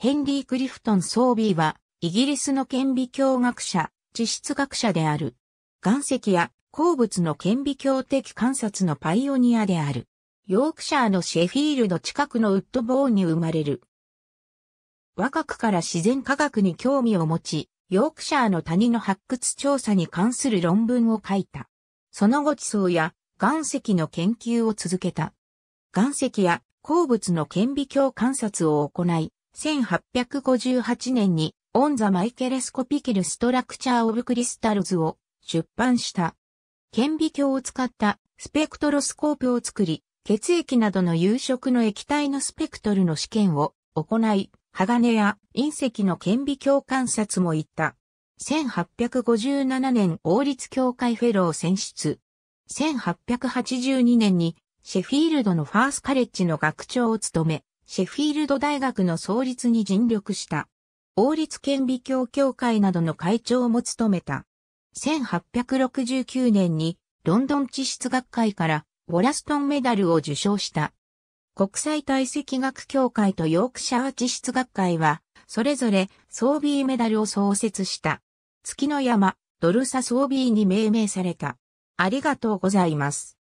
ヘンリー・クリフトン・ソービーは、イギリスの顕微鏡学者、地質学者である。岩石や鉱物の顕微鏡的観察のパイオニアである。ヨークシャーのシェフィールド近くのウッドボーンに生まれる。若くから自然科学に興味を持ち、ヨークシャーの谷の発掘調査に関する論文を書いた。その後地層や岩石の研究を続けた。岩石や鉱物の顕微鏡観察を行い、1858年に、オンザ・マイケレスコピケル・ストラクチャー・オブ・クリスタルズを出版した。顕微鏡を使ったスペクトロスコープを作り、血液などの有色の液体のスペクトルの試験を行い、鋼や隕石の顕微鏡観察も行った。1857年王立協会フェロー選出。1882年にシェフィールドのファースカレッジの学長を務め、シェフィールド大学の創立に尽力した。王立顕微鏡協会などの会長も務めた。1869年にロンドン地質学会からウォラストンメダルを受賞した。国際体積学協会とヨークシャー地質学会は、それぞれ装備メダルを創設した。月の山、ドルサ装備に命名された。ありがとうございます。